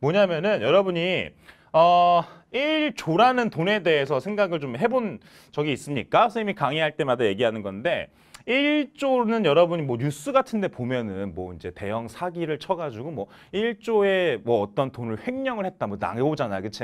뭐냐면은 여러분이 어 1조라는 돈에 대해서 생각을 좀 해본 적이 있습니까? 선생님이 강의할 때마다 얘기하는 건데 1조는 여러분이 뭐 뉴스 같은 데 보면은 뭐 이제 대형 사기를 쳐가지고 뭐 1조에 뭐 어떤 돈을 횡령을 했다 뭐 나오잖아 그치?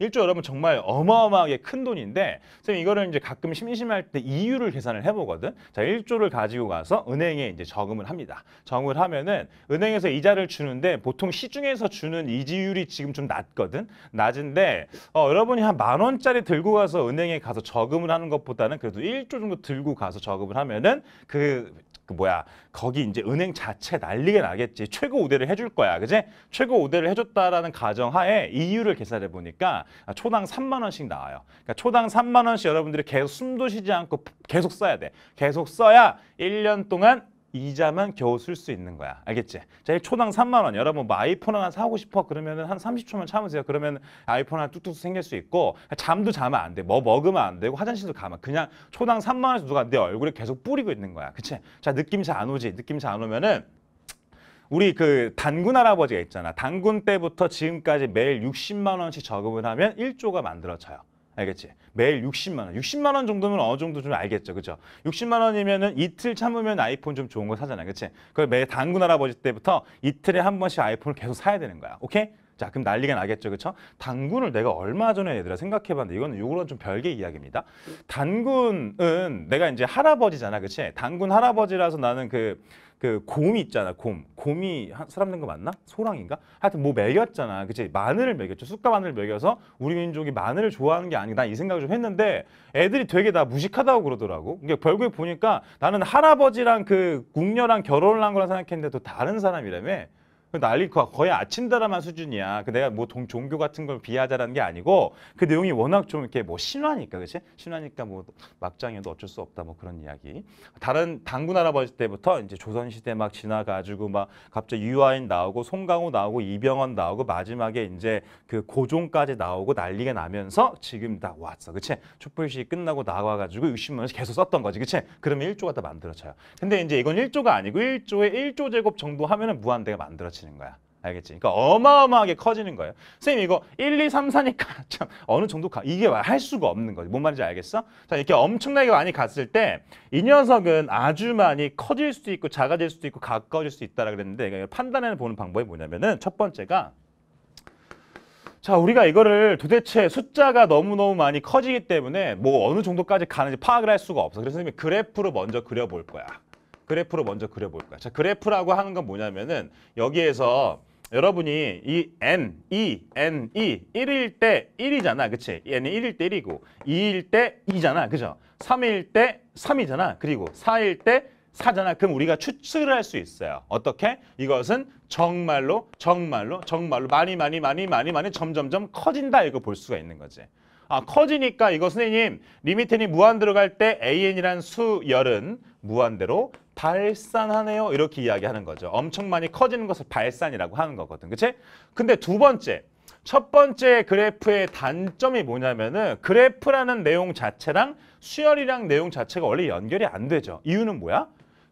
1조 여러분 정말 어마어마하게 큰 돈인데 선생님 이거를 이제 가끔 심심할 때 이유를 계산을 해보거든 자 1조를 가지고 가서 은행에 이제 저금을 합니다 저금을 하면은 은행에서 이자를 주는데 보통 시중에서 주는 이지율이 지금 좀 낮거든 낮은데 어, 여러분이 한 만 원짜리 들고 가서 은행에 가서 저금을 하는 것보다는 그래도 1조 정도 들고 가서 저금을 하면은 그그 그 뭐야 거기 이제 은행 자체 난리가 나겠지 최고 우대를 해줄 거야 그제 최고 우대를 해줬다라는 가정하에 이유를 계산해 보니까 초당 3만 원씩 나와요 그러니까 초당 3만 원씩 여러분들이 계속 숨도 쉬지 않고 계속 써야 돼 계속 써야 1년 동안 이자만 겨우 쓸 수 있는 거야. 알겠지? 자, 초당 3만 원. 여러분 뭐 아이폰 하나 사고 싶어 그러면은 한 30초만 참으세요. 그러면 아이폰 하나 뚝뚝 생길 수 있고 잠도 자면 안 돼. 뭐 먹으면 안 되고 화장실도 가면 그냥 초당 3만 원에서 누가 내 얼굴에 계속 뿌리고 있는 거야. 그치? 자, 느낌 잘 안 오지? 느낌 잘 안 오면은 우리 그 단군 할아버지가 있잖아. 단군 때부터 지금까지 매일 60만 원씩 저금을 하면 1조가 만들어져요. 알겠지? 매일 60만 원. 60만 원 정도면 어느 정도 좀 알겠죠. 그죠? 60만 원이면은 이틀 참으면 아이폰 좀 좋은 거 사잖아. 그치? 그걸 매 단군 할아버지 때부터 이틀에 한 번씩 아이폰을 계속 사야 되는 거야. 오케이? 자 그럼 난리가 나겠죠 그렇죠 단군을 내가 얼마 전에 얘들아 생각해봤는데 이거는 요거는 좀 별개 이야기입니다 단군은 내가 이제 할아버지잖아 그치 단군 할아버지라서 나는 그그 그 곰이 있잖아 곰 곰이 사람 된 거 맞나 소랑인가 하여튼 뭐 먹였잖아 그치 마늘을 먹였죠 쑥과 마늘을 먹여서 우리 민족이 마늘을 좋아하는 게 아닌가 이 생각을 좀 했는데 애들이 되게 다 무식하다고 그러더라고 그러니까 결국에 보니까 나는 할아버지랑 그 궁녀랑 결혼을 한 거라 생각했는데 또 다른 사람이라며 그 난리 거의 아침다람한 수준이야. 그 내가 뭐 동, 종교 같은 걸 비하자라는 게 아니고 그 내용이 워낙 좀 이렇게 뭐 신화니까 그치 신화니까 뭐 막장이어도 어쩔 수 없다 뭐 그런 이야기. 다른 당군 할아버지 때부터 이제 조선 시대 막 지나가지고 막 갑자기 유아인 나오고 송강호 나오고 이병헌 나오고 마지막에 이제 그 고종까지 나오고 난리가 나면서 지금 다 왔어. 그치 촛불시 끝나고 나와 가지고 60만 원씩 계속 썼던 거지. 그치 그러면 1조가 다 만들어져요. 근데 이제 이건 1조가 아니고 1조에 1조 제곱 정도 하면은 무한대가 만들어져. 요 커지는 거야. 알겠지? 그러니까 어마어마하게 커지는 거예요. 선생님 이거 1, 2, 3, 4니까 참 어느 정도 가 이게 할 수가 없는 거지. 뭔 말인지 알겠어? 자 이렇게 엄청나게 많이 갔을 때 이 녀석은 아주 많이 커질 수도 있고 작아질 수도 있고 가까워질 수도 있다라 그랬는데 그러니까 판단해 보는 방법이 뭐냐면은 첫 번째가 자 우리가 이거를 도대체 숫자가 너무너무 많이 커지기 때문에 뭐 어느 정도까지 가는지 파악을 할 수가 없어. 그래서 선생님이 그래프로 먼저 그려볼 거야. 그래프로 먼저 그려볼까 자, 그래프라고 하는 건 뭐냐면은 여기에서 여러분이 이 n, e, n, e 1일 때 1이잖아. 그치? n이 1일 때 1이고 2일 때 2잖아. 그죠? 3일 때 3이잖아. 그리고 4일 때 4잖아. 그럼 우리가 추측을 할 수 있어요. 어떻게? 이것은 정말로 정말로 정말로 많이 많이 많이 많이 많이 점점점 커진다. 이거 볼 수가 있는 거지. 아, 커지니까 이거 선생님 리미텐이 무한 들어갈 때 an이란 수열은 무한대로 발산하네요. 이렇게 이야기하는 거죠. 엄청 많이 커지는 것을 발산이라고 하는 거거든. 그치? 근데 두 번째, 첫 번째 그래프의 단점이 뭐냐면은 그래프라는 내용 자체랑 수열이랑 내용 자체가 원래 연결이 안 되죠. 이유는 뭐야?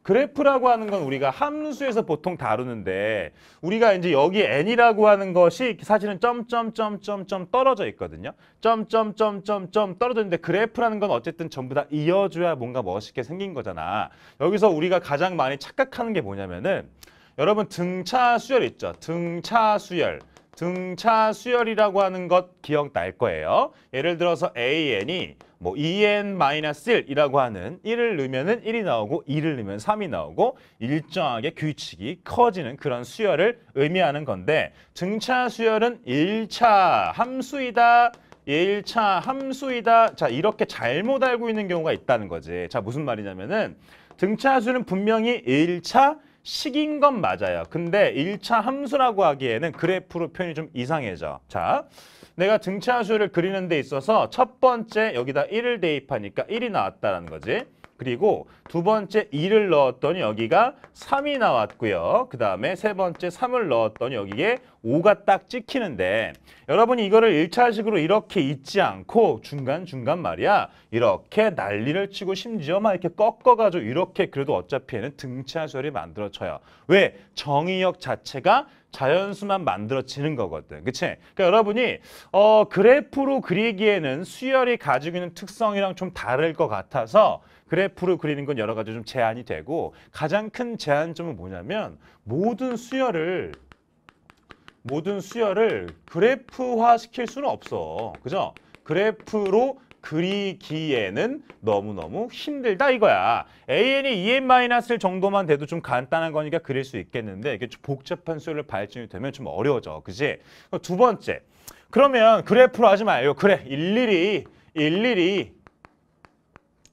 그래프라고 하는 건 우리가 함수에서 보통 다루는데 우리가 이제 여기 n이라고 하는 것이 사실은 점점점점점 떨어져 있거든요. 점점점점점 떨어져 있는데 그래프라는 건 어쨌든 전부 다 이어줘야 뭔가 멋있게 생긴 거잖아. 여기서 우리가 가장 많이 착각하는 게 뭐냐면은 여러분 등차 수열 있죠. 등차 수열. 등차 수열이라고 하는 것 기억날 거예요. 예를 들어서 an이 뭐 en-1이라고 하는 1을 넣으면 은 1이 나오고 2를 넣으면 3이 나오고 일정하게 규칙이 커지는 그런 수열을 의미하는 건데 등차 수열은 1차 함수이다. 1차 함수이다. 자, 이렇게 잘못 알고 있는 경우가 있다는 거지. 자, 무슨 말이냐면은 등차수는 분명히 1차 식인 건 맞아요. 근데 1차 함수라고 하기에는 그래프로 표현이 좀 이상해져. 자, 내가 등차수를 그리는 데 있어서 첫 번째 여기다 1을 대입하니까 1이 나왔다는 거지. 그리고 두 번째 2를 넣었더니 여기가 3이 나왔고요. 그 다음에 세 번째 3을 넣었더니 여기에 5가 딱 찍히는데 여러분이 이거를 1차식으로 이렇게 잊지 않고 중간중간 말이야 이렇게 난리를 치고 심지어 막 이렇게 꺾어가지고 이렇게 그래도 어차피 얘는 등차절이 만들어져요. 왜? 정의역 자체가 자연수만 만들어지는 거거든. 그치? 그러니까 여러분이 어 그래프로 그리기에는 수열이 가지고 있는 특성이랑 좀 다를 것 같아서 그래프를 그리는 건 여러 가지 좀 제한이 되고 가장 큰 제한점은 뭐냐면 모든 수열을 모든 수열을 그래프화 시킬 수는 없어. 그죠? 그래프로 그리기에는 너무너무 힘들다 이거야. AN이 EN 마이너스 정도만 돼도 좀 간단한 거니까 그릴 수 있겠는데 이게 좀 복잡한 수열을 발전이 되면 좀 어려워져. 그지? 두 번째. 그러면 그래프로 하지 마요 그래, 일일이, 일일이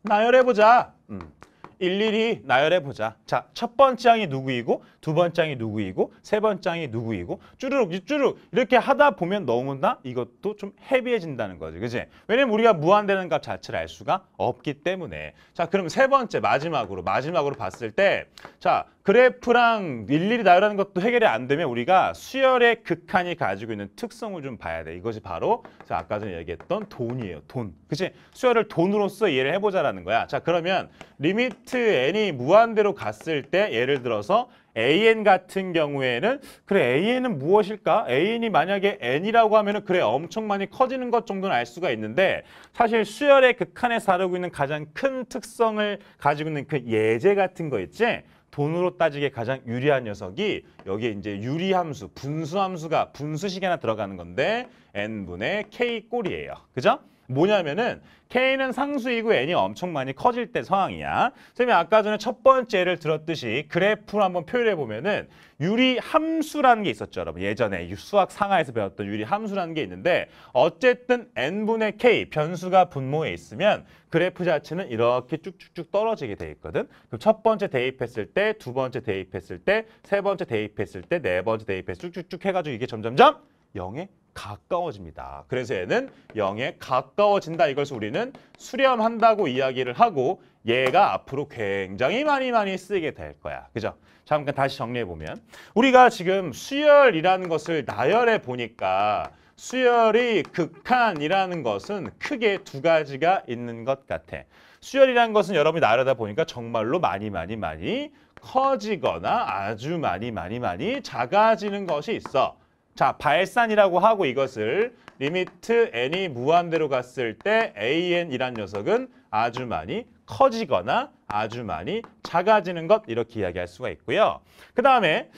나열해보자. 음. 일일이 나열해보자. 자, 첫 번째 항이 누구이고 두 번째 항이 누구이고 세 번째 항이 누구이고 쭈르륵 쭈르륵 이렇게 하다 보면 너무나 이것도 좀 헤비해진다는 거지. 그지 왜냐면 우리가 무한되는 값 자체를 알 수가 없기 때문에. 자, 그럼 세 번째 마지막으로 마지막으로 봤을 때 자, 그래프랑 일일이 나열하는 것도 해결이 안 되면 우리가 수열의 극한이 가지고 있는 특성을 좀 봐야 돼. 이것이 바로 아까 전에 얘기했던 돈이에요. 돈. 그치? 수열을 돈으로서 이해를 해보자라는 거야. 자, 그러면 리미트 n이 무한대로 갔을 때 예를 들어서 an 같은 경우에는 그래 an은 무엇일까? an이 만약에 n이라고 하면은 그래 엄청 많이 커지는 것 정도는 알 수가 있는데 사실 수열의 극한에 다르고 있는 가장 큰 특성을 가지고 있는 그 예제 같은 거 있지? 돈으로 따지기에 가장 유리한 녀석이 여기에 이제 유리함수, 분수함수가 분수식 하나 들어가는 건데 n분의 k 꼴이에요. 그죠? 뭐냐면은 K는 상수이고 N이 엄청 많이 커질 때 상황이야. 선생님이 아까 전에 첫 번째 를 들었듯이 그래프로 한번 표현해 보면은 유리 함수라는 게 있었죠, 여러분. 예전에 수학 상하에서 배웠던 유리 함수라는 게 있는데 어쨌든 N분의 K 변수가 분모에 있으면 그래프 자체는 이렇게 쭉쭉쭉 떨어지게 돼 있거든. 그럼 첫 번째 대입했을 때, 두 번째 대입했을 때, 세 번째 대입했을 때, 네 번째 대입했을 때 쭉쭉쭉 해가지고 이게 점점점 영에 가까워집니다. 그래서 얘는 0에 가까워진다. 이것을 우리는 수렴한다고 이야기를 하고 얘가 앞으로 굉장히 많이 많이 쓰이게 될 거야. 그죠? 잠깐 다시 정리해보면 우리가 지금 수열이라는 것을 나열해 보니까 수열이 극한이라는 것은 크게 두 가지가 있는 것 같아. 수열이라는 것은 여러분이 나열하다 보니까 정말로 많이 많이 많이 커지거나 아주 많이 많이 많이 작아지는 것이 있어. 자, 발산이라고 하고 이것을 리미트 n이 무한대로 갔을 때 an이란 녀석은 아주 많이 커지거나 아주 많이 작아지는 것 이렇게 이야기할 수가 있고요. 그 다음에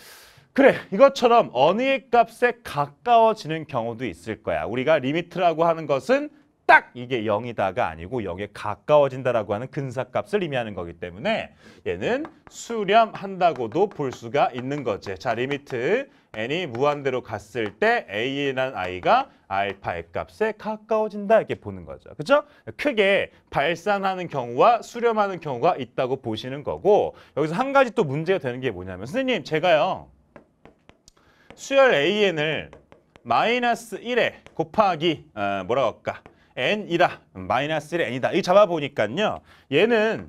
그래 이것처럼 어느의 값에 가까워지는 경우도 있을 거야. 우리가 리미트라고 하는 것은 딱 이게 0이다가 아니고 0에 가까워진다라고 하는 근사값을 의미하는 거기 때문에 얘는 수렴한다고도 볼 수가 있는 거지. 자, 리미트 n이 무한대로 갔을 때 a라는 i가 알파의 값에 가까워진다 이렇게 보는 거죠. 그렇죠? 크게 발산하는 경우와 수렴하는 경우가 있다고 보시는 거고 여기서 한 가지 또 문제가 되는 게 뭐냐면 선생님 제가요 수열 an을 마이너스 1에 곱하기 어, 뭐라고 할까 n이다. 마이너스 1 n이다. 이 잡아보니까요. 얘는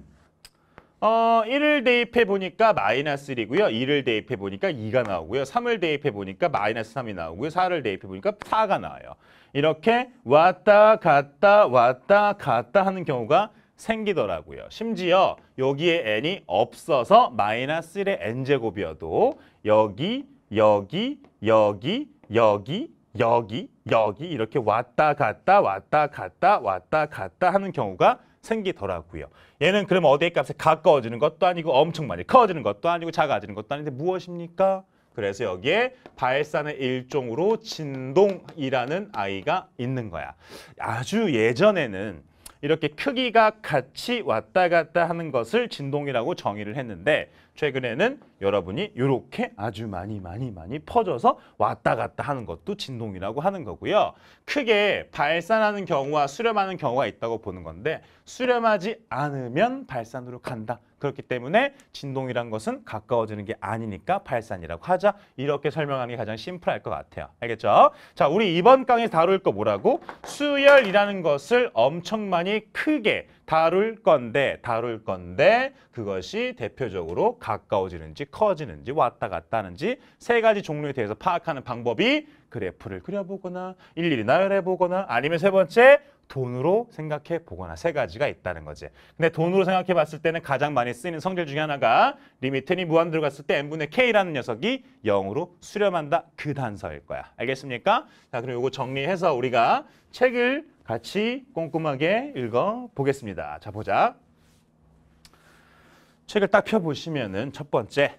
어, 1을 대입해 보니까 마이너스 1이고요. 2를 대입해 보니까 2가 나오고요. 3을 대입해 보니까 마이너스 3이 나오고요. 4를 대입해 보니까 4가 나와요. 이렇게 왔다 갔다 왔다 갔다 하는 경우가 생기더라고요. 심지어 여기에 n이 없어서 마이너스 1의 n제곱이어도 여기, 여기, 여기, 여기, 여기, 여기 이렇게 왔다 갔다 왔다 갔다 왔다 갔다 하는 경우가 생기더라고요. 얘는 그럼 어디의 값에 가까워지는 것도 아니고 엄청 많이 커지는 것도 아니고 작아지는 것도 아닌데 무엇입니까? 그래서 여기에 발산의 일종으로 진동이라는 아이가 있는 거야. 아주 예전에는 이렇게 크기가 같이 왔다 갔다 하는 것을 진동이라고 정의를 했는데 최근에는 여러분이 이렇게 아주 많이 많이 많이 퍼져서 왔다 갔다 하는 것도 진동이라고 하는 거고요. 크게 발산하는 경우와 수렴하는 경우가 있다고 보는 건데 수렴하지 않으면 발산으로 간다. 그렇기 때문에 진동이란 것은 가까워지는 게 아니니까 발산이라고 하자. 이렇게 설명하는 게 가장 심플할 것 같아요. 알겠죠? 자, 우리 이번 강의 다룰 거 뭐라고? 수열이라는 것을 엄청 많이 크게 다룰 건데 다룰 건데 그것이 대표적으로 가까워지는지 커지는지 왔다 갔다 하는지 세 가지 종류에 대해서 파악하는 방법이 그래프를 그려보거나 일일이 나열해보거나 아니면 세 번째 돈으로 생각해 보거나 세 가지가 있다는 거지. 근데 돈으로 생각해 봤을 때는 가장 많이 쓰이는 성질 중에 하나가 리미트니 네 네 무한 들어갔을 때 n분의 k라는 녀석이 0으로 수렴한다. 그 단서일 거야. 알겠습니까? 자, 그럼 이거 정리해서 우리가 책을 같이 꼼꼼하게 읽어 보겠습니다. 자, 보자. 책을 딱 펴보시면은 첫 번째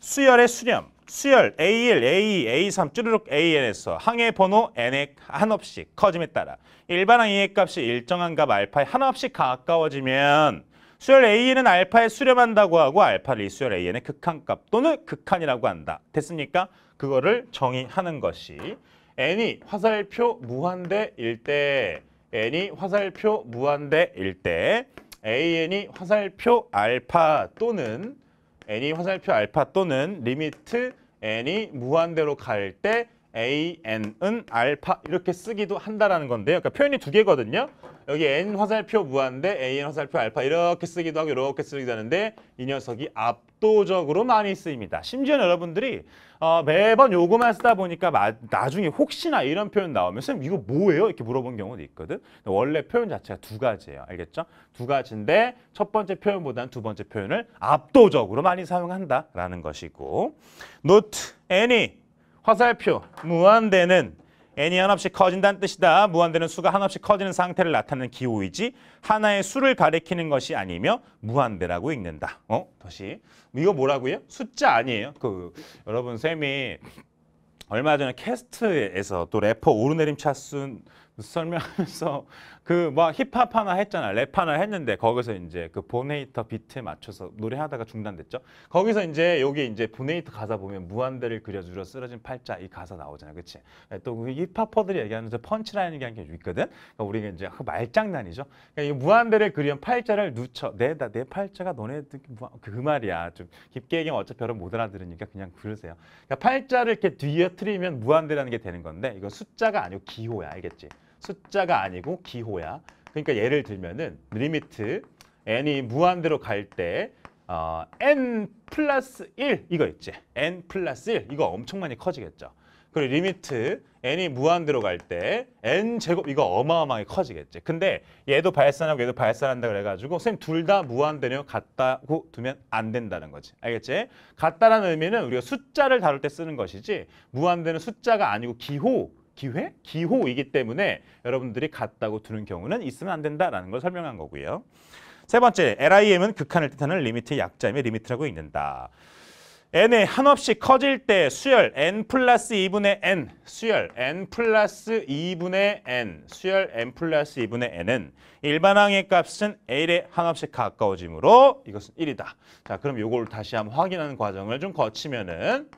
수열의 수렴. 수열 A1, A2, A3 쭈르륵 AN에서 항의 번호 N액 한없이 커짐에 따라 일반 항의 값이 일정한 값 알파에 한없이 가까워지면 수열 A는 알파에 수렴한다고 하고 알파를 이 수열 A의 극한값 또는 극한이라고 한다. 됐습니까? 그거를 정의하는 것이 N이 화살표 무한대일 때 N이 화살표 무한대일 때 AN이 화살표 알파 또는 n이 화살표 알파 또는 리미트 n이 무한대로 갈 때 a, n은 알파 이렇게 쓰기도 한다라는 건데요. 그러니까 표현이 두 개거든요. 여기 n 화살표 무한대 a, n 화살표 알파 이렇게 쓰기도 하고 이렇게 쓰기도 하는데 이 녀석이 앞 압도적으로 많이 쓰입니다. 심지어 여러분들이 어, 매번 요거만 쓰다 보니까 마, 나중에 혹시나 이런 표현 나오면 선생 이거 뭐예요? 이렇게 물어본 경우도 있거든. 원래 표현 자체가 두 가지예요. 알겠죠? 두 가지인데 첫 번째 표현보다는 두 번째 표현을 압도적으로 많이 사용한다라는 것이고 노트, 애니, 화살표, 무한대는 n이 하없이 커진다는 뜻이다. 무한대는 수가 한없이 커지는 상태를 나타내는 기호이지 하나의 수를 가리키는 것이 아니며 무한대라고 읽는다. 어? 다시 이거 뭐라고요? 숫자 아니에요. 그 여러분 쌤이 얼마 전에 캐스트에서 또 래퍼 오르내림 차순 설명하면서 그막 뭐 힙합 하나 했잖아 랩 하나 했는데 거기서 이제 그 보네이터 비트 맞춰서 노래하다가 중단됐죠 거기서 이제 여기 이제 보네이터 가사 보면 무한대를 그려주려 쓰러진 팔자 이 가사 나오잖아 그치 네, 또 그 힙합퍼들이 얘기하는 저 펀치라인 얘한하게 있거든 그러니까 우리가 이제 그 말장난이죠 그러니까 이 무한대를 그리는 팔자를 누쳐 내다 내 팔자가 너네그 그 말이야 좀 깊게 얘기하면 어차피 여러분 못 알아들으니까 그냥 그러세요 그러니까 팔자를 이렇게 뒤에 틀리면 무한대라는 게 되는 건데 이건 숫자가 아니고 기호야 알겠지 숫자가 아니고 기호야. 그러니까 예를 들면은 리미트 n이 무한대로 갈때 어, n 플러스 1 이거 있지. n 플러스 1 이거 엄청 많이 커지겠죠. 그리고 리미트 n이 무한대로 갈 때 n 제곱 이거 어마어마하게 커지겠지. 근데 얘도 발산하고 얘도 발산한다 그래가지고 쌤둘다 무한대로 같다고 두면 안 된다는 거지. 알겠지? 같다라는 의미는 우리가 숫자를 다룰 때 쓰는 것이지 무한대는 숫자가 아니고 기호 기회? 기호이기 때문에 여러분들이 같다고 두는 경우는 있으면 안 된다라는 걸 설명한 거고요. 세 번째, LIM은 극한을 뜻하는 리미트의 약자임에 리미트라고 읽는다. n의 한없이 커질 때 수열 n 플러스 2분의 n 수열 n 플러스 2분의 n 수열 n 플러스 2분의 n은 일반항의 값은 1에 한없이 가까워지므로 이것은 1이다. 자 그럼 이걸 다시 한번 확인하는 과정을 좀 거치면은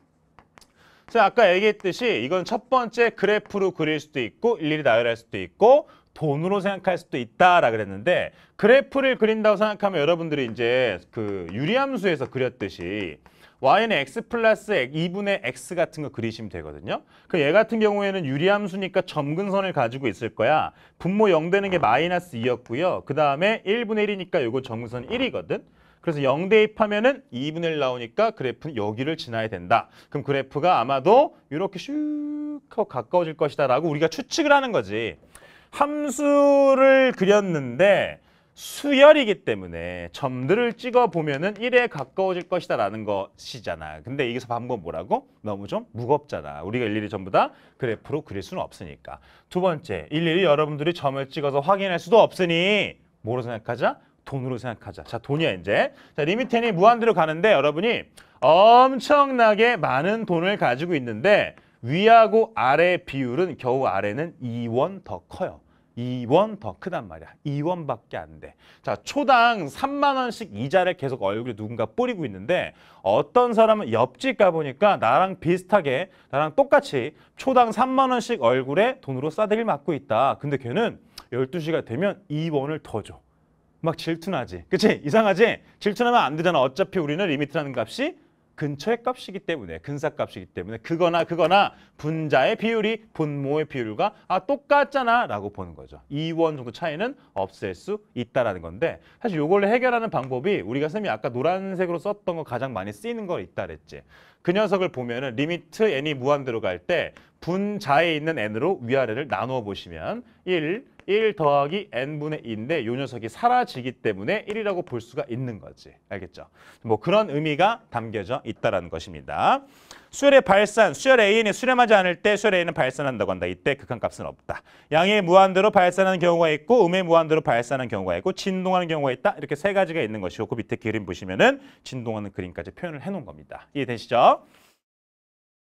자, 아까 얘기했듯이 이건 첫 번째 그래프로 그릴 수도 있고 일일이 나열할 수도 있고 돈으로 생각할 수도 있다라 고 그랬는데 그래프를 그린다고 생각하면 여러분들이 이제 그 유리함수에서 그렸듯이 y는 x 플러스 2분의 x 같은 거 그리시면 되거든요. 그 얘 같은 경우에는 유리함수니까 점근선을 가지고 있을 거야. 분모 0 되는 게 마이너스 2였고요. 그 다음에 1분의 1이니까 이거 점근선 1이거든. 그래서 0 대입하면은 2분의 1 나오니까 그래프는 여기를 지나야 된다. 그럼 그래프가 아마도 이렇게 슉하 가까워질 것이다 라고 우리가 추측을 하는 거지. 함수를 그렸는데 수열이기 때문에 점들을 찍어 보면은 1에 가까워질 것이다 라는 것이잖아. 근데 여기서 반번 뭐라고? 너무 좀 무겁잖아. 우리가 일일이 전부 다 그래프로 그릴 수는 없으니까. 두 번째, 일일이 여러분들이 점을 찍어서 확인할 수도 없으니 뭐로 생각하자? 돈으로 생각하자. 자, 돈이야 이제. 자, 리미텐이 무한대로 가는데 여러분이 엄청나게 많은 돈을 가지고 있는데 위하고 아래 비율은 겨우 아래는 2원 더 커요. 2원 더 크단 말이야. 2원밖에 안 돼. 자, 초당 3만 원씩 이자를 계속 얼굴에 누군가 뿌리고 있는데 어떤 사람은 옆집 가보니까 나랑 비슷하게 나랑 똑같이 초당 3만 원씩 얼굴에 돈으로 싸대기를 맞고 있다. 근데 걔는 12시가 되면 2원을 더 줘. 막 질투나지. 그치? 이상하지? 질투나면 안 되잖아. 어차피 우리는 리미트라는 값이 근처의 값이기 때문에 근사값이기 때문에 그거나 그거나 분자의 비율이 분모의 비율과 아 똑같잖아 라고 보는 거죠. 2원 정도 차이는 없앨 수 있다라는 건데 사실 요걸 해결하는 방법이 우리가 선생님이 아까 노란색으로 썼던 거 가장 많이 쓰이는 거 있다 그랬지. 그 녀석을 보면은 리미트 n이 무한대로 갈 때 분자에 있는 n으로 위아래를 나누어 보시면 1, 1 더하기 n분의 2인데 요 녀석이 사라지기 때문에 1이라고 볼 수가 있는 거지. 알겠죠? 뭐 그런 의미가 담겨져 있다는 것입니다. 수열의 발산, 수열 AN이 수렴하지 않을 때 수열 A는 발산한다고 한다. 이때 극한값은 없다. 양의 무한대로 발산하는 경우가 있고 음의 무한대로 발산하는 경우가 있고 진동하는 경우가 있다. 이렇게 세 가지가 있는 것이고 그 밑에 그림 보시면은 진동하는 그림까지 표현을 해놓은 겁니다. 이해되시죠?